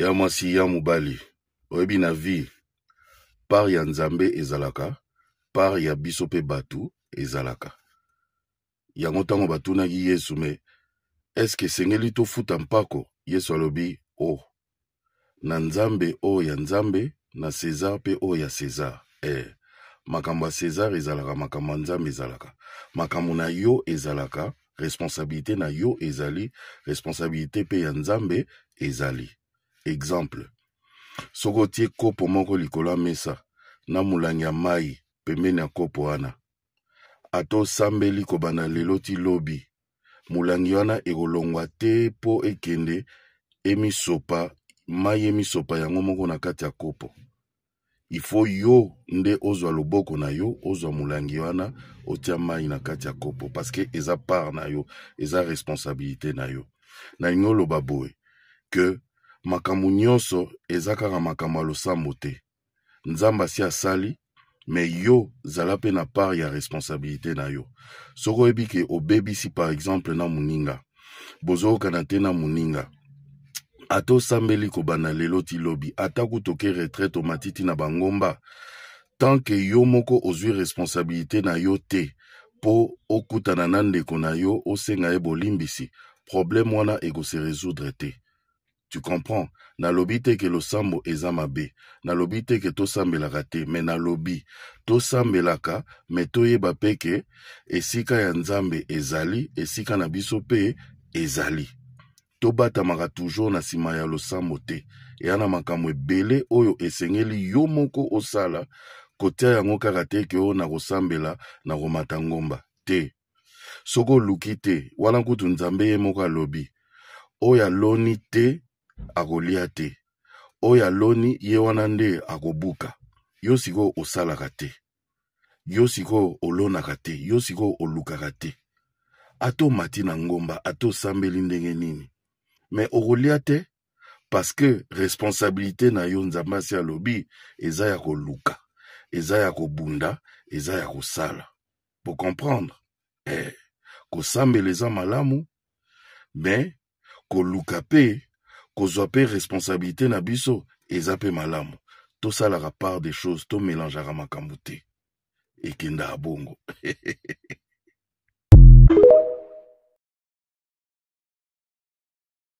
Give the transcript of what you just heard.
ya mwasi ya mobali oyebi na vie part ya nzambe ezalaka part ya biso mpe bato ezalaka yango ntango batunaki yesu me eske esengeli tofuta mpako yesu alobi o oh, na nzambe oyo oh ya nzambe na césar mpe oyo oh ya césar eh, makambo ya césar ezalaka makambo ya nzambe ezalaka makambo na yo ezalaka responsabilité na yo ezali responsabilité mpe ya nzambe ezali exemple soki otie kopo moko likolo ya mesa na molangi ya mai pembeni ya kopo wana ata osambeli kobanda lelo ti lobi molangi wana ekolongwa te mpo ekende emisopa mai emisopa yango moko na kati ya kopo ifo yo nde ozwa loboko na yo ozwa molangi wana otia mai na kati ya kopo parceke eza part na yo eza responsabilité na yo nalingi oloba boye ke makambo nyonso eza kaka makambo ya losambo te nzambe asi asali me yo zala mpe na part ya responsabilité na yo soki oyebi ke obebisi par exemple na moninga bozokana te na moninga ata osambeli kobanda lelo ti lobi ata kutoke retraite omatiti na bangomba tanke yo moko ozwi responsabilité na yo te mpo okutana na ndeko na yo osenga ye bolimbisi problème wana ekose résoudre te tu comprends nalobi te ke losambo eza mabe nalobi te ke tosambelaka te me nalobi tosambelaka me toyeba mpe ke esika ya nzambe ezali esika na biso mpe ezali tobatamaka toujours na nsima ya losambo te eya na makambo ebele oyo esengeli yo moko osala kotia yango kaka te ke oyo nakosambela na komata ngomba te soki oluki te wana kutu nzambe ye moko alobi oyo aloni te akolia te oyo aloni ye wana nde akobuka yo sikoyo osalaka te yo sikoyo olonaka te yo sikoyo olukaka te ato mati na ngomba ato osambeli ndenge nini me okolia te paske responsabilité na yo nzambe asi alobi eza ya koluka eza ya kobunda eza ya kosala bocomprendre eh, kosambela eza malamu me koluka mpe kozwa mpe responsabilité na biso eza mpe malamu tosalaka part des choses tomélangeaka makambo te ekenda ya bongo